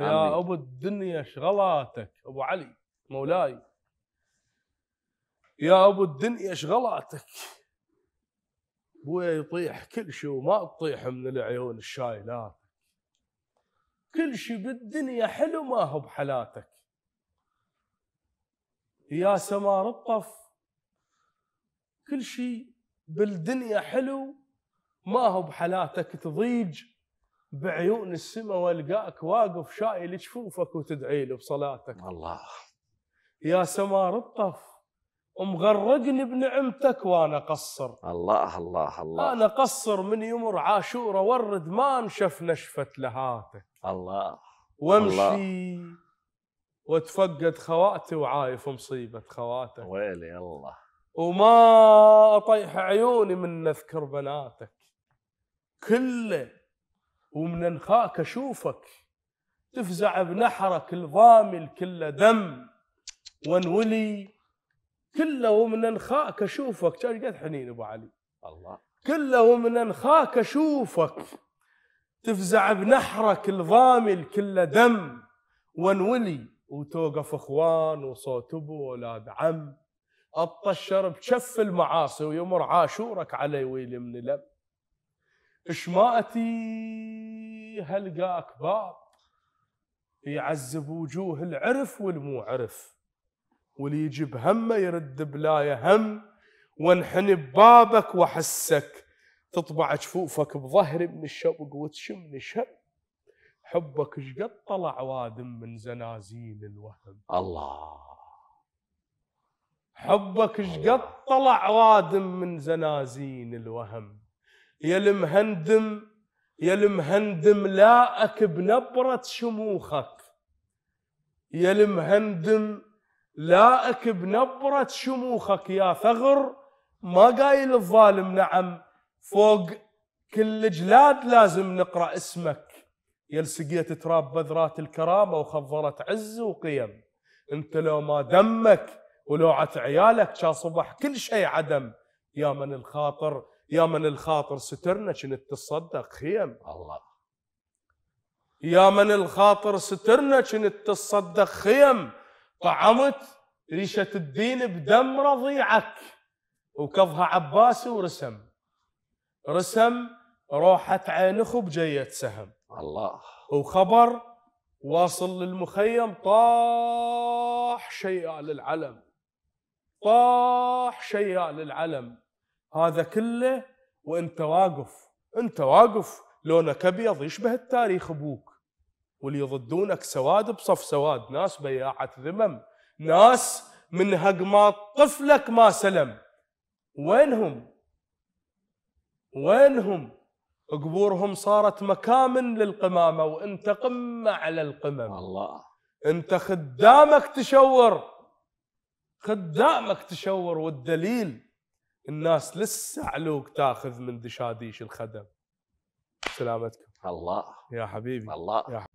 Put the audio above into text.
يا ابو الدنيا شغلاتك ابو علي مولاي يا ابو الدنيا شغلاتك بويا يطيح كل شيء وما تطيح من العيون الشايلات كل شيء بالدنيا حلو ما هو بحالاتك يا سمار الطف كل شيء بالدنيا حلو ما هو بحالاتك تضيج بعيون السماء والقاك واقف شايل جفوفك وتدعي له بصلاتك الله يا سمار الطف ومغرقني بنعمتك وانا قصر الله الله الله انا قصر من يمر عاشوره ورد ما انشف نشفه لهاتك الله وامشي واتفقد خواتي وعايف مصيبه خواتك ويلي الله وما اطيح عيوني من اذكر بناتك كله ومن انخاك اشوفك تفزع بنحرك الضامل كله دم وانولي كله ومن انخاك اشوفك كان قد حنين ابو علي الله كله ومن انخاك اشوفك تفزع بنحرك الضامل كله دم وانولي وتوقف اخوان وصوت ابو ولاد عم الطشر بشف المعاصي ويمر عاشورك علي ويلي من لم اشماتي فيها لقاك باب يعذب وجوه العرف والمو عرف واللي يجيب همه يرد بلاية هم وانحني ببابك واحسك تطبع جفوفك بظهري من الشوق وتشمني شم حبك شقد طلع وادم من زنازين الوهم الله حبك شقد طلع وادم من زنازين الوهم يا المهندم يا المهندم لاءك بنبرة شموخك يا المهندم لاءك بنبرة شموخك يا ثغر ما قايل الظالم نعم فوق كل جلاد لازم نقرأ اسمك يا سقيت تراب بذرات الكرامة وخضرت عز وقيم انت لو ما دمك ولوعة عيالك شا صبح كل شيء عدم يا من الخاطر يا من الخاطر سترنا كنت تصدق خيم الله يا من الخاطر سترنا كنت تصدق خيم طعمت ريشة الدين بدم رضيعك وكضها عباسي ورسم رسم روحة عين اخو بجية سهم الله وخبر واصل للمخيم طاح شيء للعلم طاح شيء للعلم هذا كله وانت واقف انت واقف لونك ابيض يشبه التاريخ ابوك واللي يضدونك سواد بصف سواد ناس بياعة ذمم ناس من هقمات طفلك ما سلم وينهم وينهم قبورهم صارت مكامن للقمامة وانت قمة على القمم الله انت خدامك تشور خدامك تشور والدليل الناس لسه علوق تاخذ من دشاديش الخدم سلامتكم الله يا حبيبي الله يا حبيبي.